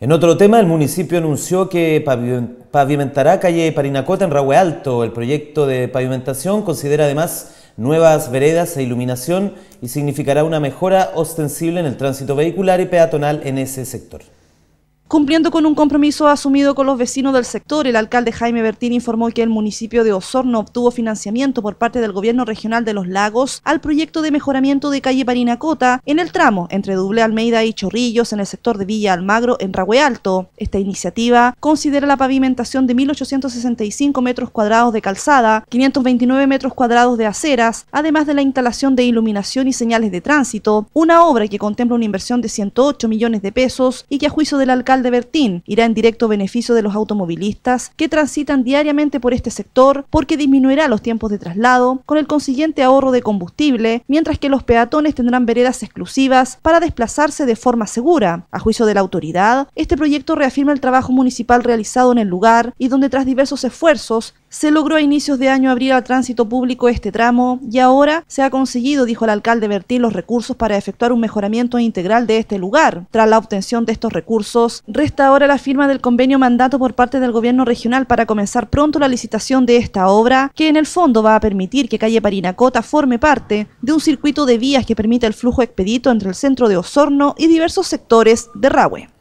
En otro tema, el municipio anunció que pavimentará calle Parinacota en Rahue Alto. El proyecto de pavimentación considera además nuevas veredas e iluminación y significará una mejora ostensible en el tránsito vehicular y peatonal en ese sector. Cumpliendo con un compromiso asumido con los vecinos del sector, el alcalde Jaime Bertín informó que el municipio de Osorno obtuvo financiamiento por parte del Gobierno Regional de los Lagos al proyecto de mejoramiento de calle Parinacota en el tramo entre Duble Almeida y Chorrillos en el sector de Villa Almagro en Ragüe Alto. Esta iniciativa considera la pavimentación de 1.865 metros cuadrados de calzada, 529 metros cuadrados de aceras, además de la instalación de iluminación y señales de tránsito, una obra que contempla una inversión de 108 millones de pesos y que a juicio del alcalde de Bertín irá en directo beneficio de los automovilistas que transitan diariamente por este sector porque disminuirá los tiempos de traslado con el consiguiente ahorro de combustible, mientras que los peatones tendrán veredas exclusivas para desplazarse de forma segura. A juicio de la autoridad, este proyecto reafirma el trabajo municipal realizado en el lugar y donde tras diversos esfuerzos se logró a inicios de año abrir al tránsito público este tramo y ahora se ha conseguido, dijo el alcalde vertir los recursos para efectuar un mejoramiento integral de este lugar. Tras la obtención de estos recursos, resta ahora la firma del convenio mandato por parte del gobierno regional para comenzar pronto la licitación de esta obra, que en el fondo va a permitir que calle Parinacota forme parte de un circuito de vías que permite el flujo expedito entre el centro de Osorno y diversos sectores de Rahue.